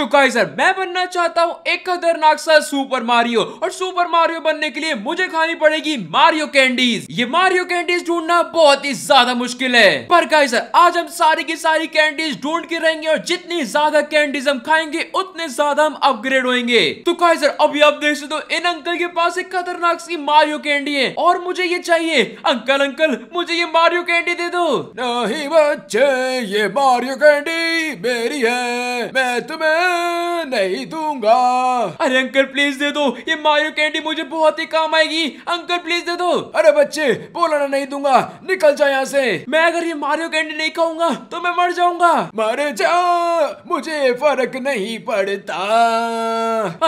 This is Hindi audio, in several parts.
तो गाइस सर मैं बनना चाहता हूँ एक खतरनाक सा सुपर मारियो और सुपर मारियो बनने के लिए मुझे खानी पड़ेगी मारियो कैंडीज ये मारियो कैंडीज ढूंढना बहुत ही ज्यादा मुश्किल है पर गाइस सर आज हम सारी की सारी कैंडीज ढूंढ के रहेंगे और जितनी ज्यादा कैंडीज हम खाएंगे उतने ज्यादा हम अपग्रेड होंगे तो गाइस सर अभी आप देख सकते इन अंकल के पास एक खतरनाक सी मारियो कैंडी है और मुझे ये चाहिए अंकल अंकल मुझे ये मारियो कैंडी दे दो नहीं बच्चे ये मारियो कैंडी मेरी है मैं तुम्हें नहीं दूंगा अरे अंकल प्लीज दे दो ये मारियो कैंडी मुझे बहुत ही काम आएगी अंकल प्लीज दे दो अरे बच्चे बोला ना नहीं दूंगा निकल जाओ यहाँ से मैं अगर ये मारियो कैंडी नहीं खाऊंगा तो मैं मर जाऊंगा मर जाओ मुझे फर्क नहीं पड़ता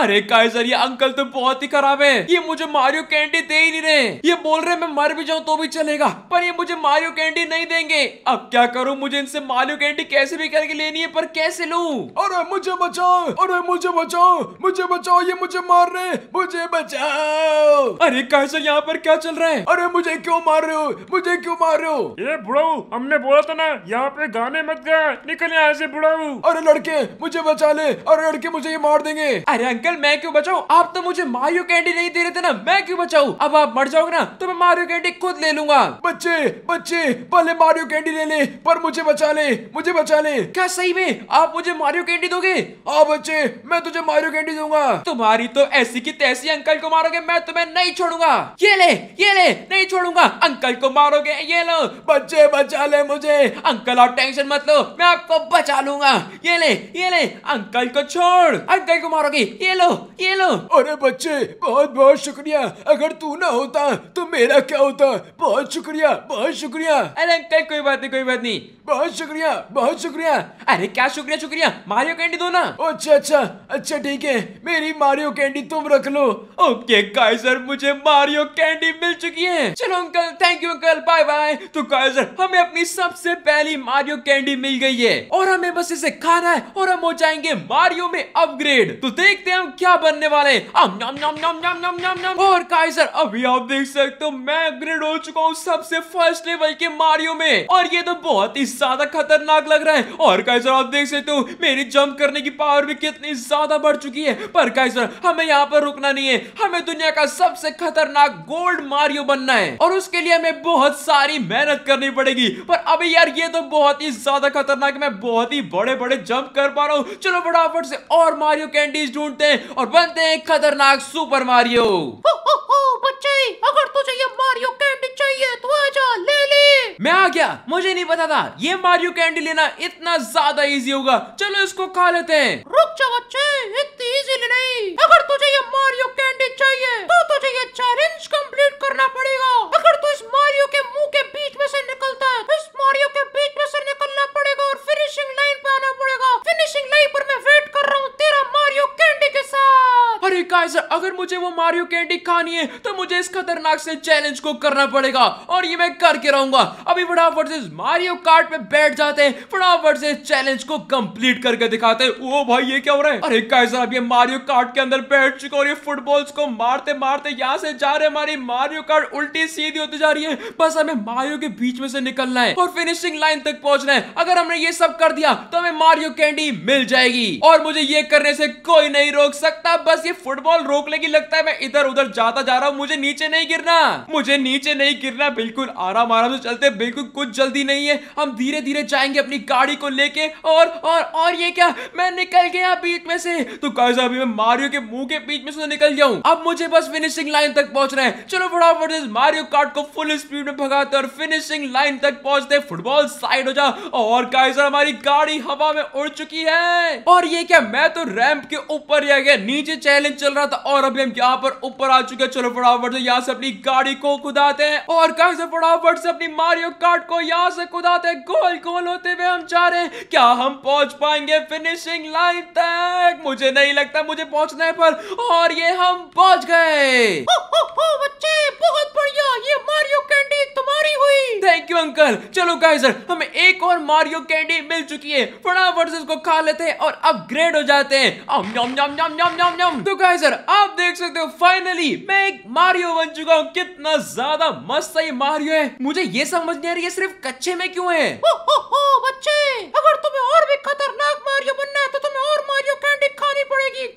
अरे काइजर ये अंकल तो बहुत ही खराब है ये मुझे मारियो कैंडी दे ही नहीं रहे ये बोल रहे मैं मर भी जाऊँ तो भी चलेगा पर ये मुझे मारियो कैंडी नहीं देंगे अब क्या करूँ मुझे इनसे मारियो कैंडी कैसे भी करके लेनी है पर कैसे लू और मुझे बचाओ अरे मुझे बचाओ मुझे बचाओ ये मुझे मार रहे मुझे बचाओ अरे कैसे यहाँ पर क्या चल रहा है अरे मुझे क्यों मार रहे हो मुझे क्यों मार रहे हो ये बुढ़ाऊ हमने बोला था ना यहाँ पे गाने मत गा निकल यहाँ से बुढ़ाऊ अरे लड़के मुझे बचा ले अरे लड़के मुझे ये मार देंगे अरे अंकल मैं क्यों बचाऊ आप तो मुझे मारियो कैंडी नहीं दे रहे थे ना मैं क्यों बचाऊ अब आप मर जाओगे ना तो मैं मारियो कैंडी खुद ले लूंगा बच्चे बच्चे पहले मारियो कैंडी ले ले पर मुझे बचा ले मुझे बचा ले क्या सही में आप मुझे मारियो कैंडी दोगे आ हाँ बच्चे मैं तुझे मारियो कैंडी दूंगा तुम्हारी तो ऐसी की तैसी अंकल को मारोगे मैं तुम्हें नहीं छोड़ूंगा ये ले ये ले नहीं छोड़ूंगा अंकल को मारोगे ये लो बच्चे बचा ले मुझे अंकल आप टेंशन मत लो मैं आपको बचा लूंगा ये ले ये ले अंकल को छोड़ अंकल को मारोगे ये लो ये लो अरे बच्चे बहुत बहुत शुक्रिया अगर तू ना होता तो मेरा क्या होता बहुत शुक्रिया बहुत शुक्रिया अरे अंकल कोई बात नहीं कोई बात नहीं बहुत शुक्रिया बहुत शुक्रिया अरे क्या शुक्रिया शुक्रिया मारियो कैंडी दो ना अच्छा अच्छा अच्छा ठीक है मेरी मारियो कैंडी तुम रख लो ओके काइजर मुझे मारियो कैंडी मिल चुकी है चलो uncle thank you uncle bye bye तो काइजर हमें अपनी सबसे पहली मारियो कैंडी मिल गई है और हमें बस इसे खाना है और हम हो जाएंगे मारियो में अपग्रेड तो देखते हैं हम क्या बनने वाले और काइजर अभी आप देख सकते हो मैं अपग्रेड हो चुका हूँ सबसे फर्स्ट लेवल के मारियो में और ये तो बहुत ही ज्यादा खतरनाक लग रहा है और काइजर आप देख सकते हो मेरी जम्प करने की पावर भी कितनी ज्यादा बढ़ चुकी है पर काइजर हमें यहाँ पर रुकना नहीं है हमें दुनिया का सबसे खतरनाक गोल्ड मारियो बनना है और उसके लिए हमें बहुत सारी मेहनत करनी पड़ेगी पर अभी यार ये तो बहुत ही ज्यादा खतरनाक मैं बहुत ही बड़े बड़े जंप कर पा रहा हूँ चलो फटाफट से और मारियो कैंडीज ढूंढते हैं और बनते हैं खतरनाक सुपर मारियो हो, हो, हो, बच्चे अगर तुझे ये मारियो कैंडी चाहिए तो आजा ले ले मैं आ गया मुझे नहीं पता था ये मारियो कैंडी लेना इतना ज्यादा इजी होगा चलो इसको खा लेते हैं रुक जा बच्चे इतनी इजीली नहीं अगर तुझे ये मारियो कैंडी चाहिए तो तुझे ये चैलेंज कंप्लीट करना पड़ेगा अगर तू इस मारियो के मुंह के बीच में से निकलता है तो इस मारियो के बीच में से निकलना पड़ेगा और फिनिशिंग लाइन पे आना पड़ेगा फिनिशिंग लाइन पर मैं वेट कर रहा हूँ तेरा मारियो कैंडी के साथ अरे काइजर अगर मुझे वो मारियो कैंडी खानी है तो मुझे इस खतरनाक से चैलेंज को करना पड़ेगा और ये मैं करके रहूंगा अभी फटाफट से मारियो कार्ड पे बैठ जाते हैं फटाफट से चैलेंज को कम्प्लीट करके दिखाते हैं ओ भाई ये क्या हो रहा है अरे काइजर अब ये मारियो कार्ड के अंदर बैठ चुके और ये फुटबॉल्स को मारते मारते यहाँ से जा रहे हमारी मारियो कार्ड उल्टी सीधी होती जा रही है बस हमें मारियो के बीच में से निकलना है और फिनिशिंग लाइन तक पहुंचना है अगर हमने ये सब कर दिया तो हमें मारियो कैंडी मिल जाएगी और मुझे ये करने से कोई नहीं रोक सकता बस ये फुटबॉल रोक लेगी लगता है मैं इधर उधर जाता जा रहा हूँ मुझे नीचे नहीं गिरना मुझे नीचे नहीं गिरना बिल्कुल आराम आराम से चलते बिल्कुल कुछ जल्दी नहीं है हम धीरे धीरे जाएंगे अपनी गाड़ी को लेके और और और ये क्या मैं निकल गया बीच में से तो कैसा अभी मैं मारियो के मुंह के बीच में से निकल गया हूँ अब मुझे बस फिनिशिंग लाइन तक पहुंचना है चलो फटाफट इस मारियो कार्ड को फुल स्पीड में भगाते और फिनिशिंग लाइन तक पहुंचते फुटबॉल साइड हो जा और गाइस हमारी गाड़ी हवा में उड़ चुकी है और ये क्या मैं तो रैंप के ऊपर रह गया नीचे चैलेंज चल रहा था और अभी हम यहाँ पर ऊपर आ चुके चलो फटाफट से यहाँ से अपनी गाड़ी को कुदाते हैं और कहा से फटाफट से अपनी मारियो कार्ड को यहाँ से कुदाते हैं गोल गोल होते हुए हम जा रहे हैं क्या हम पहुंच पाएंगे फिनिशिंग लाइन तक मुझे नहीं लगता मुझे पहुंचना है पर और ये हम पहुंच गए बच्चे बहुत बढ़िया ये मारियो कैंडी हमारी हुई थैंक यू अंकल चलो गाइजर हमें एक और मारियो कैंडी मिल चुकी है फटाफट से इसको खा लेते हैं और अपग्रेड हो जाते हैं तो गाइजर आप देख सकते हो फाइनली मैं एक मारियो बन चुका हूँ कितना ज्यादा मस्त ये मारियो है मुझे ये समझ नहीं आ रही है सिर्फ कच्चे में क्यों है हो, हो, बच्चे अगर तुम्हें और भी खतरनाक मारियो बनना है तो तुम्हें और मारियो कैंडी खानी पड़ेगी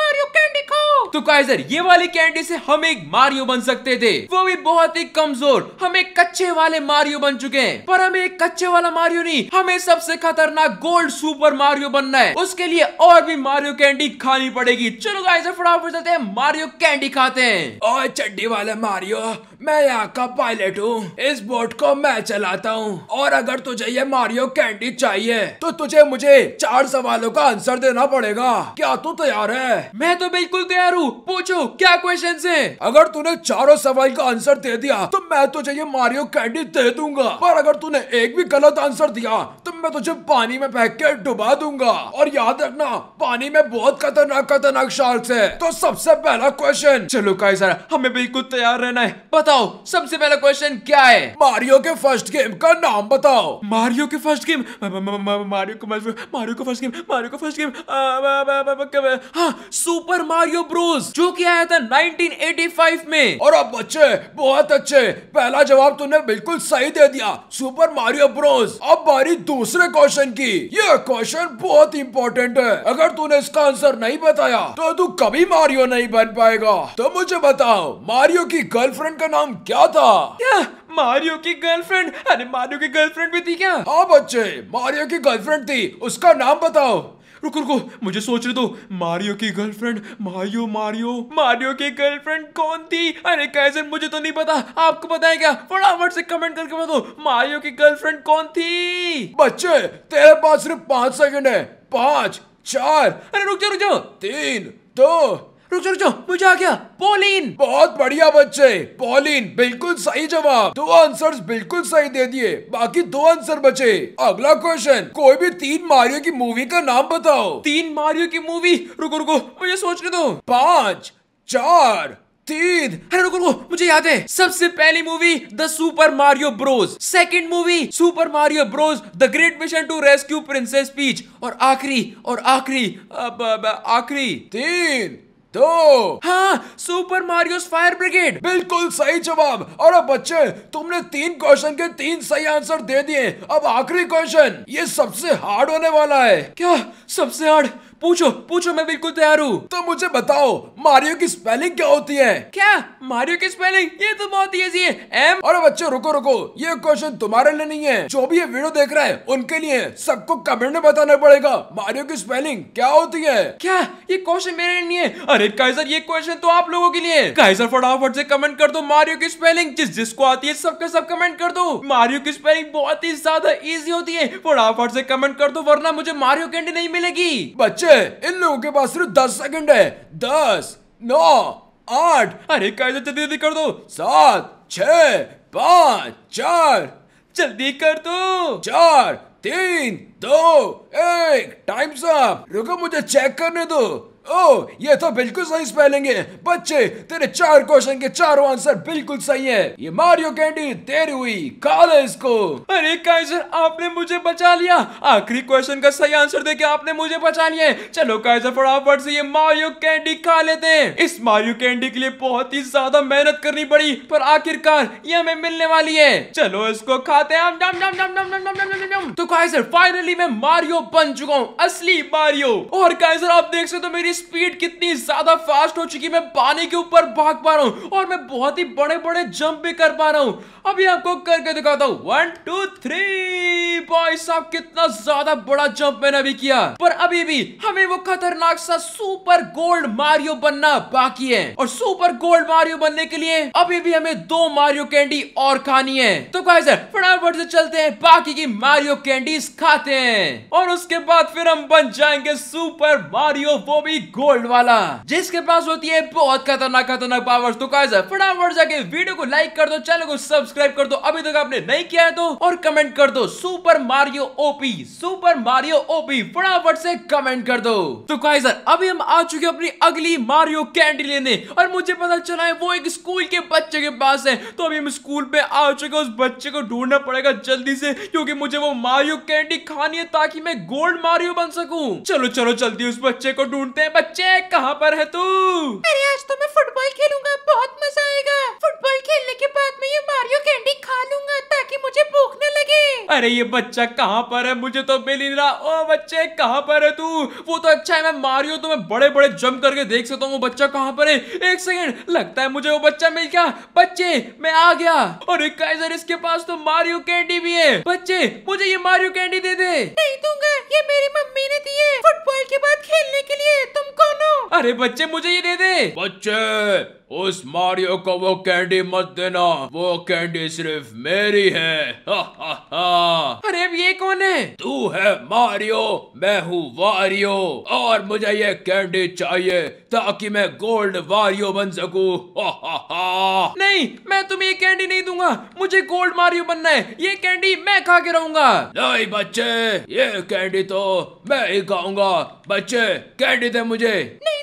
मारियो कैंडी खाओ तो गाइजर ये वाली कैंडी से हम एक मारियो बन सकते थे वो भी बहुत ही कमजोर हमें हमें कच्चे वाले मारियो बन चुके हैं पर हमें एक कच्चे वाला मारियो नहीं हमें सबसे खतरनाक गोल्ड सुपर मारियो बनना है उसके लिए और भी मारियो कैंडी खानी पड़ेगी चलो गाइस फटाफट चलते हैं मारियो कैंडी खाते हैं और चड्डी वाला मारियो मैं यहाँ का पायलट हूँ इस बोट को मैं चलाता हूँ और अगर तुझे ये मारियो कैंडी चाहिए तो तुझे मुझे चार सवालों का आंसर देना पड़ेगा क्या तू तैयार है मैं तो बिल्कुल तैयार हूँ पूछो क्या क्वेश्चन है अगर तूने चारों सवाल का आंसर दे दिया तो मैं तुझे ये मारियो कैंडी दे दूंगा पर अगर तूने एक भी गलत आंसर दिया तो मैं तुझे पानी में फेंक के डुबा दूंगा और याद रखना पानी में बहुत खतरनाक खतरनाक शार्क है तो सबसे पहला क्वेश्चन चलो का सर हमें बिल्कुल तैयार रहना है बताओ सबसे पहला क्वेश्चन क्या है मारियो के फर्स्ट गेम का नाम बताओ मारियो के फर्स्ट गेम मारियो को मारियो को फर्स्ट गेम मारियो को फर्स्ट गेम हाँ सुपर मारियो ब्रोस जो कि आया था 1985 में और अब बच्चे बहुत अच्छे पहला जवाब तूने बिल्कुल सही दे दिया सुपर मारियो ब्रोस अब बारी दूसरे क्वेश्चन की ये क्वेश्चन बहुत इंपॉर्टेंट है अगर तूने इसका आंसर नहीं बताया तो तू कभी मारियो नहीं बन पाएगा तो मुझे बताओ मारियो की गर्लफ्रेंड का नाम काम क्या था क्या मारियो की गर्लफ्रेंड अरे मारियो की गर्लफ्रेंड भी थी क्या हाँ बच्चे मारियो की गर्लफ्रेंड थी उसका नाम बताओ रुको रुको मुझे सोच रहे दो तो, मारियो की गर्लफ्रेंड मारियो मारियो मारियो की गर्लफ्रेंड कौन थी अरे कैसे मुझे तो नहीं पता आपको पता है क्या फटाफट से कमेंट करके बताओ मारियो की गर्लफ्रेंड कौन थी बच्चे तेरे पास सिर्फ पांच सेकंड है पांच चार अरे रुक जाओ रुक जाओ तीन दो रुक रुक मुझे आ गया पोलिन बहुत बढ़िया बच्चे पोलिन बिल्कुल सही जवाब दो आंसर्स बिल्कुल सही दे दिए बाकी दो आंसर बचे अगला क्वेश्चन कोई भी तीन मारियो की मूवी का नाम बताओ तीन मारियो की मूवी रुको रुको मुझे सोचने दो पाँच चार तीन अरे रुको रुको मुझे याद है सबसे पहली movie the super Mario Bros second movie super Mario Bros the great mission to rescue princess Peach और आखिरी और आखिरी आखिरी तीन तो हाँ सुपर मारियोस फायर ब्रिगेड बिल्कुल सही जवाब और अब बच्चे तुमने तीन क्वेश्चन के तीन सही आंसर दे दिए अब आखिरी क्वेश्चन ये सबसे हार्ड होने वाला है क्या सबसे हार्ड पूछो पूछो मैं बिल्कुल तैयार हूँ तो मुझे बताओ मारियो की स्पेलिंग क्या होती है क्या मारियो की स्पेलिंग ये तो बहुत ईजी है एम और बच्चों रुको रुको ये क्वेश्चन तुम्हारे लिए नहीं है जो भी ये वीडियो देख रहा है उनके लिए सबको कमेंट में बताना पड़ेगा मारियो की स्पेलिंग क्या होती है क्या ये क्वेश्चन मेरे लिए है अरे काइजर ये क्वेश्चन तो आप लोगों के लिए काइजर फटाफट से कमेंट कर दो मारियो की स्पेलिंग जिस जिसको आती है सबके सब कमेंट कर दो मारियो की स्पेलिंग बहुत ही ज्यादा ईजी होती है फटाफट से कमेंट कर दो वरना मुझे मारियो कैंडी नहीं मिलेगी बच्चे है इन लोगों के पास सिर्फ दस सेकंड है दस नौ आठ अरे कायदे जल्दी जल्दी कर दो सात छ पाँच चार जल्दी कर दो चार तीन दो एक टाइम्स अप रुको मुझे चेक करने दो ओह ये तो बिल्कुल सही स्पेलिंग है बच्चे तेरे चार क्वेश्चन के चारों आंसर बिल्कुल सही है ये मारियो कैंडी तेरी हुई काले इसको अरे काइजर आपने मुझे बचा लिया आखिरी क्वेश्चन का सही आंसर देके आपने मुझे बचा लिया चलो काइजर फटाफट से ये मारियो कैंडी खा लेते हैं इस मारियो कैंडी के लिए बहुत ही ज्यादा मेहनत करनी पड़ी पर आखिरकार ये हमें मिलने वाली है चलो इसको खाते हैं तो काइजर फाइनली मैं मारियो बन चुका हूँ असली मारियो और काइजर आप देख सकते हो मेरी मेरी स्पीड कितनी ज्यादा फास्ट हो चुकी मैं पानी के ऊपर भाग पा रहा हूँ और मैं बहुत ही बड़े बड़े जंप भी कर पा रहा हूँ अभी आपको करके दिखाता हूँ वन टू थ्री भाई साहब कितना ज्यादा बड़ा जंप मैंने अभी किया पर अभी भी हमें वो खतरनाक सा सुपर गोल्ड मारियो बनना बाकी है और सुपर गोल्ड मारियो बनने के लिए अभी भी हमें दो मारियो कैंडी और खानी है तो सर फटाफट से चलते हैं बाकी की मारियो कैंडीज खाते हैं और उसके बाद फिर हम बन जाएंगे सुपर मारियो वो भी गोल्ड वाला जिसके पास होती है बहुत खतरनाक खतरनाक पावर्स तो गाइस फटाफट जाके वीडियो को लाइक कर दो चैनल को सब्सक्राइब कर दो अभी तक आपने नहीं किया है तो और कमेंट कर दो super Mario OP super Mario OP फटाफट से कमेंट कर दो तो गाइस अभी हम आ चुके अपनी अगली मारियो कैंडी लेने और मुझे पता चला है वो एक स्कूल के बच्चे के पास है तो अभी हम स्कूल पे आ चुके उस बच्चे को ढूंढना पड़ेगा जल्दी से क्योंकि मुझे वो मारियो कैंडी खानी है ताकि मैं गोल्ड मारियो बन सकूं चलो चलो जल्दी उस बच्चे को ढूंढते हैं बच्चे कहाँ पर है तू अरे आज तो मैं फुटबॉल खेलूंगा बहुत मजा आएगा फुटबॉल खेलने के बाद मैं ये मारियो कैंडी खा लूंगा ताकि मुझे भूख न लगे अरे ये बच्चा कहाँ पर है मुझे तो मिल ही रहा ओ बच्चे कहाँ पर है तू वो तो अच्छा है मैं मारियो तो मैं बड़े बड़े जम करके देख सकता हूँ वो बच्चा कहाँ पर है एक सेकेंड लगता है मुझे वो बच्चा मिल गया बच्चे मैं आ गया और काइजर इसके पास तो मारियो कैंडी भी है बच्चे मुझे ये मारियो कैंडी दे दे नहीं दूंगा ये मेरी मम्मी अरे बच्चे मुझे ये दे दे बच्चे उस मारियो को वो कैंडी मत देना वो कैंडी सिर्फ मेरी है हा हा हा अरे ये कौन है तू है मारियो मैं हूँ वारियो और मुझे ये कैंडी चाहिए ताकि मैं गोल्ड वारियो बन सकू नहीं मैं तुम्हें ये कैंडी नहीं दूंगा मुझे गोल्ड मारियो बनना है ये कैंडी मैं खा के रहूंगा नहीं बच्चे ये कैंडी तो मैं ही खाऊंगा बच्चे कैंडी दे मुझे नहीं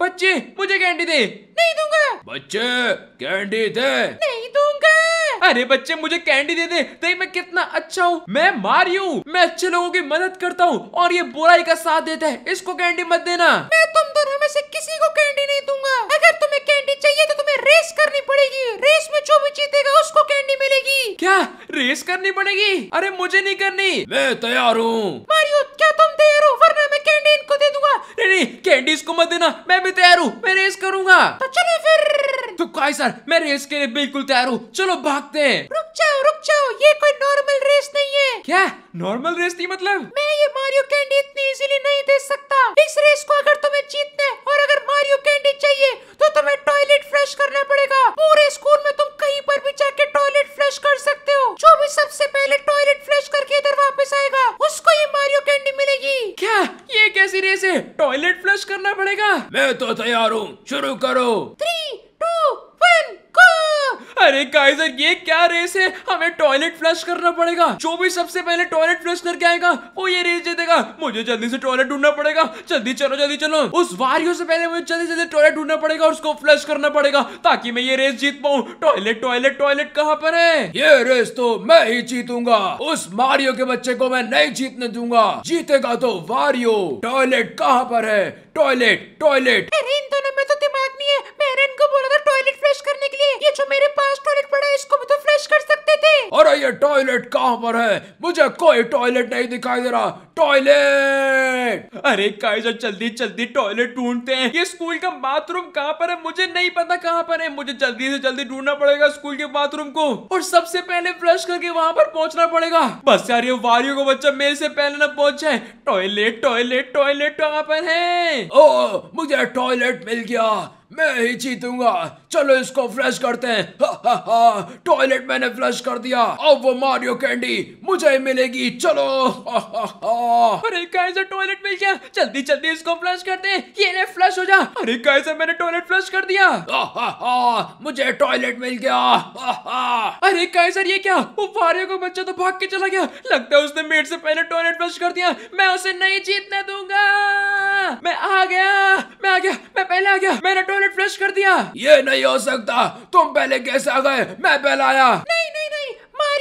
बच्चे मुझे कैंडी दे नहीं दूंगा बच्चे कैंडी दे नहीं दूंगा अरे बच्चे मुझे कैंडी दे दे देख मैं कितना अच्छा हूँ मैं हूँ मैं अच्छे लोगों की मदद करता हूँ और ये बुराई का साथ देता है इसको कैंडी मत देना मैं तुम दोनों में से किसी को कैंडी नहीं दूंगा अगर तुम्हें कैंडी चाहिए तो तुम्हें रेस करनी पड़ेगी रेस में जो भी जीतेगा उसको कैंडी मिलेगी क्या रेस करनी पड़ेगी अरे मुझे नहीं करनी मैं तैयार हूँ मारियो क्या तुम तैयार हो वरना कैंडी इनको दे दूंगा नहीं नहीं कैंडी इसको मत देना मैं भी तैयार हूँ मैं रेस करूंगा तो चलो फिर तो कोई सर मैं रेस के लिए बिल्कुल तैयार हूँ चलो भागते हैं रुक जाओ रुक जाओ ये कोई नॉर्मल रेस नहीं है क्या नॉर्मल रेस नहीं मतलब मैं ये मारियो कैंडी इतनी इजीली नहीं दे सकता इस रेस को अगर तुम्हें जीतना है और अगर मारियो कैंडी चाहिए तो तुम्हें टॉयलेट फ्लश करना पड़ेगा पूरे स्कूल में तुम कहीं पर भी जाके टॉयलेट फ्लश कर सकते हो जो भी सबसे पहले टॉयलेट फ्लश करके इधर तो तैयार हूँ शुरू करो अरे काइजर ये क्या रेस है हमें टॉयलेट फ्लश करना पड़ेगा जो भी सबसे पहले टॉयलेट फ्लश करके आएगा वो ये रेस जीतेगा मुझे जल्दी से टॉयलेट ढूंढना पड़ेगा जल्दी चलो जल्दी चलो उस वारियो से पहले मुझे जल्दी जल्दी टॉयलेट ढूंढना पड़ेगा और उसको फ्लश करना पड़ेगा ताकि मैं ये रेस जीत पाऊँ टॉयलेट टॉयलेट टॉयलेट कहाँ पर है ये रेस तो मैं ही जीतूंगा उस मारियो के बच्चे को मैं नहीं जीतने दूंगा जीतेगा तो वारियो टॉयलेट कहाँ पर है टॉयलेट टॉयलेट अरे इन दोनों में तो दिमाग नहीं है मैंने इनको बोला था टॉयलेट फ्लश करने के लिए ये जो मेरे पास पास टॉयलेट पड़ा है इसको भी तो फ्लश कर सकते थे अरे ये टॉयलेट कहाँ पर है मुझे कोई टॉयलेट नहीं दिखाई दे रहा टॉयलेट अरे काइजर जल्दी जल्दी टॉयलेट ढूंढते हैं ये स्कूल का बाथरूम कहाँ पर है मुझे नहीं पता कहाँ पर है मुझे जल्दी से जल्दी ढूंढना पड़ेगा स्कूल के बाथरूम को और सबसे पहले फ्लश करके वहाँ पर पहुंचना पड़ेगा बस यार ये वारियो को बच्चा मेरे से पहले ना पहुंच जाए टॉयलेट टॉयलेट टॉयलेट कहाँ पर है ओ मुझे टॉयलेट मिल गया मैं ही जीतूंगा चलो इसको फ्लश करते हैं टॉयलेट मैंने फ्लश कर दिया अब वो मारियो कैंडी मुझे ही मिलेगी चलो अरे कैसे टॉयलेट मिल गया जल्दी जल्दी इसको फ्लश करते हैं ये ले फ्लश हो जा अरे कैसे मैंने टॉयलेट फ्लश कर दिया मुझे टॉयलेट मिल गया अरे कैसर ये क्या वो मारियो का बच्चा तो भाग के चला गया लगता है उसने मेरे से पहले टॉयलेट फ्लश कर दिया मैं उसे नहीं जीतने दूंगा मैं आ गया मैं आ गया मैं पहले आ गया मैंने टॉयलेट फ्लश कर दिया ये नहीं हो सकता तुम पहले कैसे आ गए मैं पहले आया नहीं नहीं, नहीं।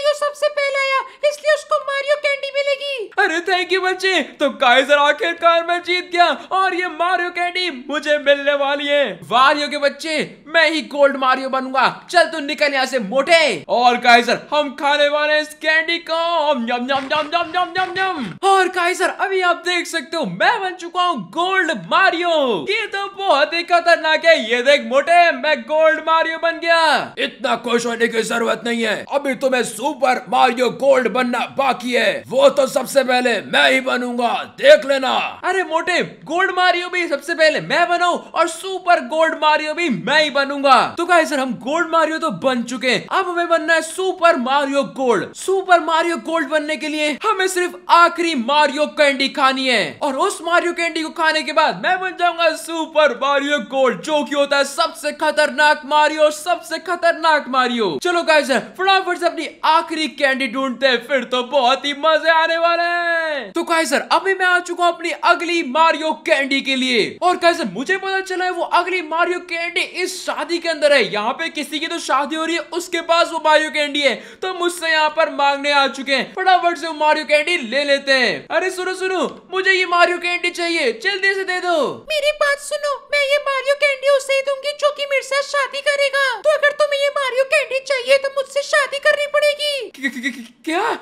मारियो सबसे पहले आया इसलिए उसको मारियो कैंडी मिलेगी अरे थैंक यू बच्चे तो काइजर आखिरकार मैं जीत गया और ये मारियो कैंडी मुझे मिलने वाली है वारियो के बच्चे मैं ही गोल्ड मारियो बनूंगा चल तू निकल यहाँ से मोटे और काइजर हम खाने वाले इस कैंडी को यम यम यम यम यम यम यम और काइजर अभी आप देख सकते हो मैं बन चुका हूँ गोल्ड मारियो ये तो बहुत ही खतरनाक है ये देख मोटे मैं गोल्ड मारियो बन गया इतना खुश होने की जरूरत नहीं है अभी तो मैं सुबह ऊपर मारियो गोल्ड बनना बाकी है वो तो सबसे पहले मैं ही बनूंगा देख लेना अरे मोटे गोल्ड मारियो भी सबसे पहले मैं बनाऊ और सुपर गोल्ड मारियो भी मैं ही बनूंगा तो कहे सर हम गोल्ड मारियो तो बन चुके हैं अब हमें बनना है super Mario gold super Mario gold बनने के लिए हमें सिर्फ आखिरी मारियो कैंडी खानी है और उस मारियो कैंडी को खाने के बाद मैं बन जाऊंगा सुपर मारियो गोल्ड जो की होता है सबसे खतरनाक मारियो सबसे खतरनाक मारियो चलो कहे सर फटाफट से अपनी आंख आखिरी कैंडी ढूंढते हैं फिर तो बहुत ही मजे आने वाले हैं तो काइजर अभी मैं आ चुका हूँ अपनी अगली मारियो कैंडी के लिए और सर मुझे पता चला है वो अगली मारियो कैंडी इस शादी के अंदर है यहाँ पे किसी की तो शादी हो रही है उसके पास वो मारियो कैंडी है तो मुझसे यहाँ पर मांगने आ चुके हैं फटाफट से वो मारियो कैंडी ले लेते हैं अरे सुनो सुनो मुझे ये मारियो कैंडी चाहिए जल्दी से दे दो मेरी बात सुनो मैं ये मारियो कैंडी उसे दूंगी जो कि मेरे साथ शादी करेगा तो अगर तुम्हें ये मारियो कैंडी चाहिए तो मुझसे शादी करनी पड़ेगी क्या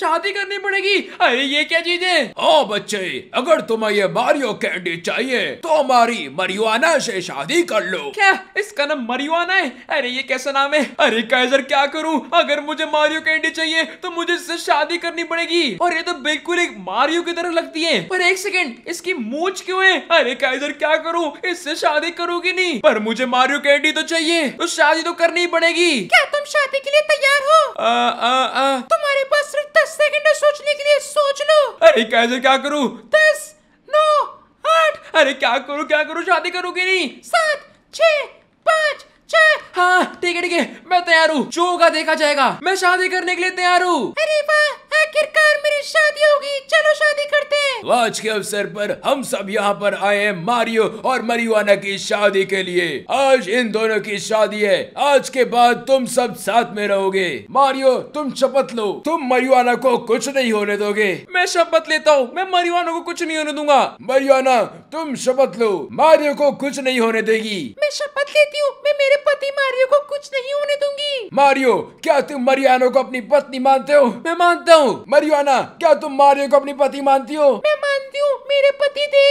शादी करनी पड़ेगी अरे ये क्या चीज है हाँ बच्चे अगर तुम्हें ये मारियो कैंडी चाहिए तो हमारी मरियुआना से शादी कर लो क्या इसका नाम मरियुआना है अरे ये कैसा नाम है अरे कैजर क्या करूँ अगर मुझे मारियो कैंडी चाहिए तो मुझे इससे शादी करनी पड़ेगी और ये तो बिल्कुल एक मारियो की तरह लगती है पर एक सेकेंड इसकी मूछ क्यों है अरे कैजर क्या करूँ इससे शादी करूंगी नहीं पर मुझे मारियो कैंडी तो चाहिए तो शादी तो करनी पड़ेगी क्या तुम शादी के लिए तैयार हो आ, आ, आ। तुम्हारे पास सिर्फ दस सेकंड सोचने के लिए सोच लो अरे कैसे क्या करूँ दस नौ आठ अरे क्या करूँ क्या करूँ शादी करूँगी नहीं सात छ पाँच चार हाँ ठीक है ठीक है मैं तैयार हूँ जो होगा देखा जाएगा मैं शादी करने के लिए तैयार हूँ अरे वाह आखिरकार मेरी शादी होगी चलो शादी करते हैं तो आज के अवसर पर हम सब यहाँ पर आए हैं मारियो और मरियाना की शादी के लिए आज इन दोनों की शादी है आज के बाद तुम सब साथ में रहोगे मारियो तुम शपथ लो तुम मरियाना को कुछ नहीं होने दोगे मैं शपथ लेता हूँ मैं मरियाना को कुछ नहीं होने दूंगा मरियाना तुम शपथ लो मारियो को कुछ नहीं होने देगी मैं शपथ लेती हूँ मैं मेरे पति मारियो को कुछ नहीं होने दूंगी मारियो क्या तुम मरियानो को अपनी पत्नी मानते हो मैं मानता हूँ हूँ मरियाना क्या तुम मारियो को अपनी पति मानती हो मैं मानती हूँ मेरे पति थे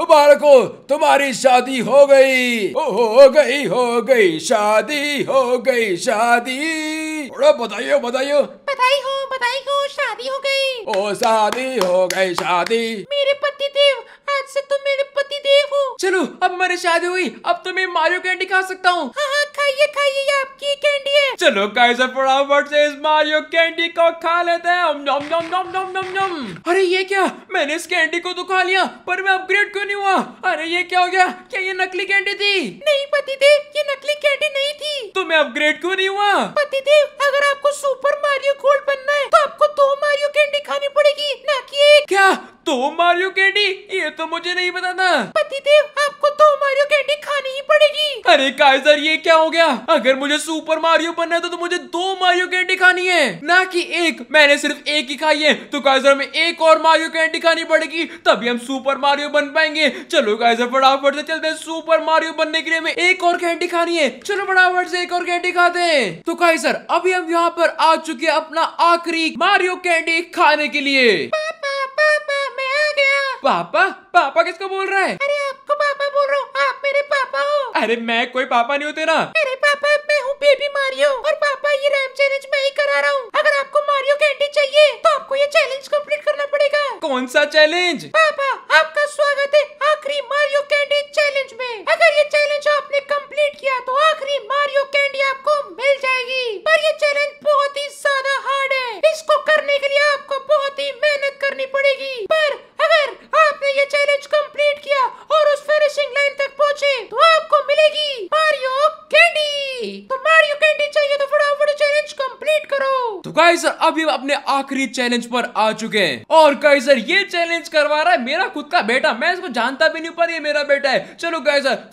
मुबारक हो तुम्हारी शादी हो गई ओ, हो गई हो गई शादी हो गई शादी थोड़ा बताइयो बताइयो बताई हो बताई हो शादी हो गई ओ शादी हो गई शादी मेरे पति देव आज से तुम मेरे पति देव हो चलो अब मेरी शादी हुई अब तुम्हें तो मारियो कैंडी खा सकता हूँ हाँ, हाँ, खाइए खाइए आपकी कैंडी है चलो कैसे फटाफट से इस मारियो कैंडी को खा लेते हैं अरे ये क्या मैंने इस कैंडी को तो खा लिया पर मैं अपग्रेड क्यों नहीं हुआ अरे ये क्या हो गया क्या ये नकली कैंडी थी नहीं पति देव ये नकली कैंडी नहीं थी तो मैं अपग्रेड क्यों नहीं हुआ पति देव अगर आपको सुपर मारियो गोल्ड बनना है तो आपको दो मारियो कैंडी खानी पड़ेगी ना कि एक क्या तो मारियो कैंडी ये तो मुझे नहीं पता था देव आपको तो मारियो कैंडी खानी ही पड़ेगी अरे काइजर ये क्या हो गया अगर मुझे सुपर मारियो बनना है तो, तो मुझे दो मारियो कैंडी खानी है ना कि एक मैंने सिर्फ एक ही खाई है तो काइजर हमें एक और मारियो कैंडी खानी पड़ेगी तभी हम सुपर मारियो बन पाएंगे चलो काइजर फटाफट से चलते हैं सुपर मारियो बनने के लिए हमें एक और कैंडी खानी है चलो फटाफट से एक और कैंडी खाते है तो काइजर अभी हम यहाँ पर आ चुके अपना आखिरी मारियो कैंडी खाने के लिए पापा पापा किसको बोल रहा है अरे आपको पापा बोल रहा हूँ आप मेरे पापा हो अरे मैं कोई पापा नहीं होते तेरा अरे पापा मैं हूँ बेबी मारियो और पापा ये रैम चैलेंज मैं ही करा रहा हूँ अगर आपको मारियो कैंडी चाहिए तो आपको ये चैलेंज कम्प्लीट करना पड़ेगा कौन सा चैलेंज पापा आपका स्वागत है आखिरी मारियो कैंडी चैलेंज में अगर ये चैलेंज आपने कम्प्लीट किया तो आखिरी मारियो कैंडी आपको मिल जाएगी पर ये चैलेंज बहुत ही ज्यादा हार्ड है इसको करने के लिए गाइजर अभी अपने आखिरी चैलेंज पर आ चुके हैं और कैसर ये चैलेंज करवा रहा है मेरा खुद का बेटा मैं इसको जानता भी नहीं पर ये मेरा बेटा है चलो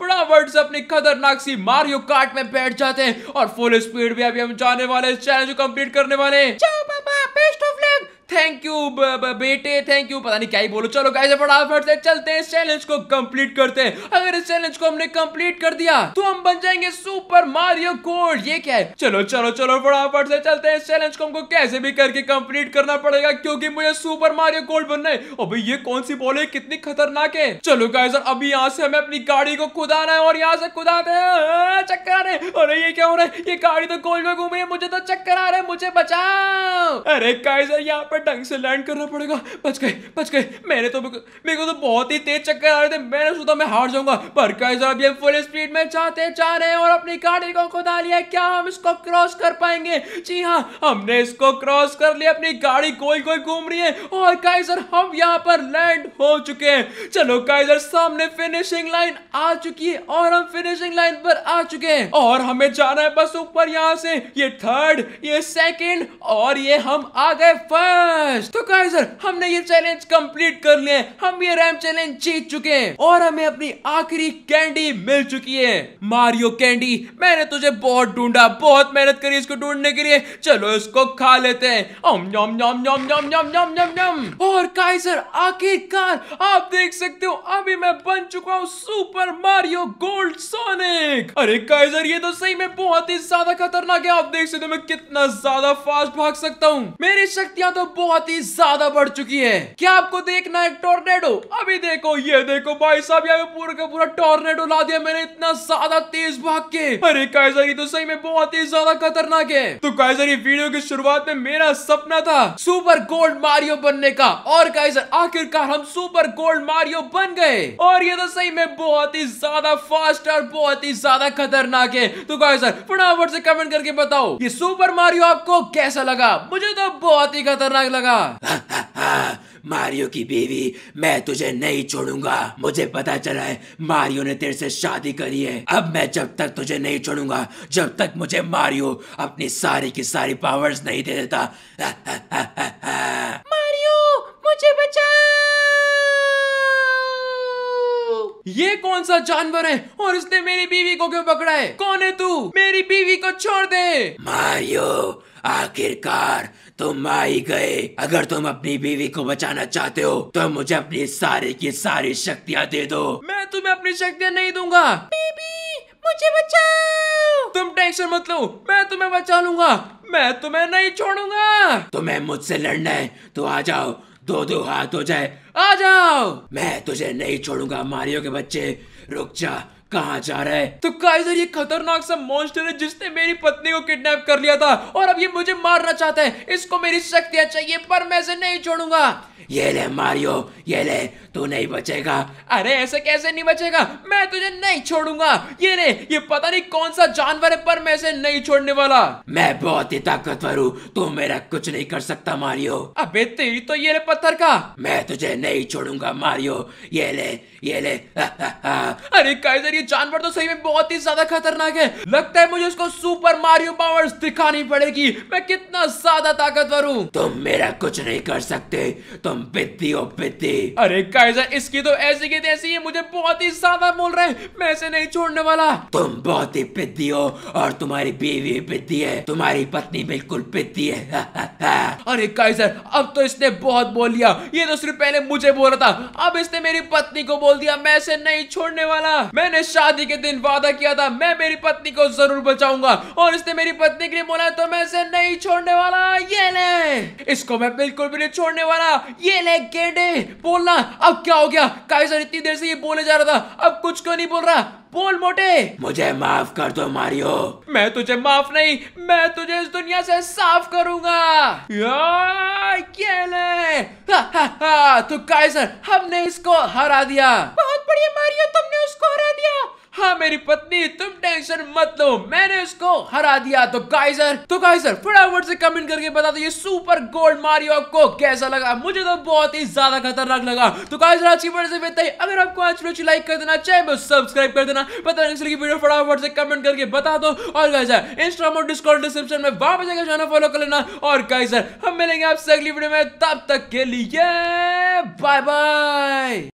पूरा वर्ड से अपनी खतरनाक सी मारियो कार्ट में बैठ जाते हैं और फुल स्पीड भी अभी हम जाने वाले चैलेंज को कंप्लीट करने वाले हैं थैंक यू बेटे थैंक यू पता नहीं क्या ही बोलो चलो गाइस फटाफट से चलते हैं इस चैलेंज को कंप्लीट करते हैं अगर इस चैलेंज को हमने कंप्लीट कर दिया तो हम बन जाएंगे सुपर मारियो गोल्ड ये क्या है चलो चलो चलो फटाफट से चलते हैं चैलेंज को हमको कैसे भी करके कंप्लीट करना पड़ेगा क्योंकि मुझे सुपर मारियो गोल्ड बनना है और ये कौन सी बॉल है कितनी खतरनाक है चलो गाइस अभी यहाँ से हमें अपनी गाड़ी को खुदाना है और यहाँ से खुदाते हैं चक्कर आ रहे अरे ये क्या हो रहा है ये गाड़ी तो गोल्ड में घूम रही है मुझे तो चक्कर आ रहा है मुझे बचाओ अरे गाइस यहाँ पर हमें ढंग से लैंड करना पड़ेगा बच गए बच गए मैंने तो मेरे को तो बहुत ही तेज चक्कर आ रहे थे मैंने सोचा मैं हार जाऊंगा पर कैसे अब ये फुल स्पीड में चाहते जा रहे हैं और अपनी गाड़ी को खुदा लिया क्या हम इसको क्रॉस कर पाएंगे जी हाँ हमने इसको क्रॉस कर लिया अपनी गाड़ी गोल गोल घूम रही है और गाइजर हम यहाँ पर लैंड हो चुके हैं चलो गाइजर सामने फिनिशिंग लाइन आ चुकी है और हम फिनिशिंग लाइन पर आ चुके हैं और हमें जाना है बस ऊपर यहाँ से ये थर्ड ये सेकेंड और ये हम आ गए फर्स्ट यस तो काइजर हमने ये चैलेंज कंप्लीट कर लिए हम ये रैम चैलेंज जीत चुके हैं और हमें अपनी आखिरी कैंडी मिल चुकी है मारियो कैंडी मैंने तुझे बहुत ढूंढा बहुत मेहनत करी इसको ढूंढने के लिए चलो इसको खा लेते हैं ओम यम यम यम यम यम यम यम यम और काइजर आखिरकार आप देख सकते हो अभी मैं बन चुका हूँ सुपर मारियो गोल्ड सोनिक अरे काइजर ये तो सही में बहुत ही ज्यादा खतरनाक है आप देख सकते हो मैं कितना ज्यादा फास्ट भाग सकता हूँ मेरी शक्तियाँ तो बहुत ही ज्यादा बढ़ चुकी है क्या आपको देखना है टोर्नेडो अभी देखो ये देखो भाई साहब यहाँ पूरा का पूरा टोर्नेडो ला दिया मैंने इतना ज्यादा तेज भाग के अरे काइजर तो सही में बहुत ही ज्यादा खतरनाक है तो काइजर वीडियो की शुरुआत में मेरा सपना था सुपर गोल्ड मारियो बनने का और काइजर आखिरकार हम सुपर गोल्ड मारियो बन गए और ये तो सही में बहुत ही ज्यादा फास्ट और बहुत ही ज्यादा खतरनाक है तो काइजर फटाफट से कमेंट करके बताओ ये सुपर मारियो आपको कैसा लगा मुझे तो बहुत ही खतरनाक आग लगा मारियो की बीवी मैं तुझे नहीं छोड़ूंगा मुझे पता चला है मारियो ने तेरे से शादी करी है अब मैं जब तक तुझे नहीं छोड़ूंगा जब तक मुझे मारियो अपनी सारी की सारी पावर्स नहीं दे देता मारियो मुझे बचा ये कौन सा जानवर है और उसने मेरी बीवी को क्यों पकड़ा है कौन है तू मेरी बीवी को छोड़ दे मारियो आखिरकार तुम आ ही गए अगर तुम अपनी बीवी को बचाना चाहते हो तो मुझे अपनी सारी की सारी शक्तियाँ दे दो मैं तुम्हें अपनी शक्तियाँ नहीं दूंगा मुझे बचाओ तुम टेंशन मत लो मैं तुम्हें बचा लूंगा मैं तुम्हें नहीं छोड़ूंगा तुम्हें मुझसे लड़ना है तो आ जाओ दो दो हाथ हो जाए आ जाओ मैं तुझे नहीं छोड़ूंगा मारियो के बच्चे रुक जा कहा जा रहा है तो काइजर ये खतरनाक सा मॉन्स्टर है जिसने मेरी पत्नी को किडनैप कर लिया था और अब ये मुझे मारना चाहता है इसको मेरी शक्तियां चाहिए पर मैं इसे नहीं छोड़ूंगा ये ले मारियो ये ले तू नहीं बचेगा अरे ऐसे कैसे नहीं बचेगा मैं तुझे नहीं छोड़ूंगा ये ले ये पता नहीं कौन सा जानवर है पर मैं इसे नहीं छोड़ने वाला मैं बहुत ही ताकतवर हूँ तू मेरा कुछ नहीं कर सकता मारियो अबे तेरी तो ये ले पत्थर का मैं तुझे नहीं छोड़ूंगा मारियो ये ले ये ले अरे काइजर जानवर तो सही में बहुत ही ज्यादा खतरनाक है लगता है मुझे उसको सुपर मारियो पावर्स दिखानी पड़ेगी मैं कितना ज्यादा ताकतवर हूँ तुम मेरा कुछ नहीं कर सकते तुम बिद्दी हो बिद्दी अरे कैसा इसकी तो ऐसी की तैसी है मुझे बहुत ही ज्यादा बोल रहे मैं ऐसे नहीं छोड़ने वाला तुम बहुत ही बिद्दी हो और तुम्हारी बीवी बिद्दी है तुम्हारी पत्नी बिल्कुल बिद्दी है अरे कैसर अब तो इसने बहुत बोल लिया ये तो सिर्फ पहले मुझे बोल रहा था अब इसने मेरी पत्नी को बोल दिया मैं इसे नहीं छोड़ने वाला मैंने शादी के दिन वादा किया था मैं मेरी पत्नी को जरूर बचाऊंगा और इसने मेरी पत्नी के लिए बोला तो मैं इसे नहीं छोड़ने वाला ये ले इसको मैं बिल्कुल भी नहीं छोड़ने वाला ये ले गेडे बोलना अब क्या हो गया काइजर इतनी देर से ये बोले जा रहा था अब कुछ क्यों नहीं बोल रहा बोल मोटे मुझे माफ कर दो मारियो मैं तुझे माफ नहीं मैं तुझे इस दुनिया से साफ करूंगा या, ले हा, हा, हा, तो काइजर हमने इसको हरा दिया बढ़िया मारियो तुमने उसको हरा दिया हाँ मेरी पत्नी तुम टेंशन मत लो मैंने उसको हरा दिया तो गाइजर तो गाइजर फटाफट से कमेंट करके बता दो ये सुपर गोल्ड मारियो आपको कैसा लगा मुझे तो बहुत ही ज्यादा खतरनाक लगा तो गाइजर आज की वीडियो से बेहतर अगर आपको आज वीडियो लाइक कर देना चाहे बस तो सब्सक्राइब कर देना पता नहीं की वीडियो फटाफट से कमेंट करके बता दो और गाइजर इंस्टाग्राम और डिस्कॉल डिस्क्रिप्शन में वापस जगह जाना फॉलो कर लेना और गाइजर हम मिलेंगे आपसे अगली वीडियो में तब तक के लिए बाय बाय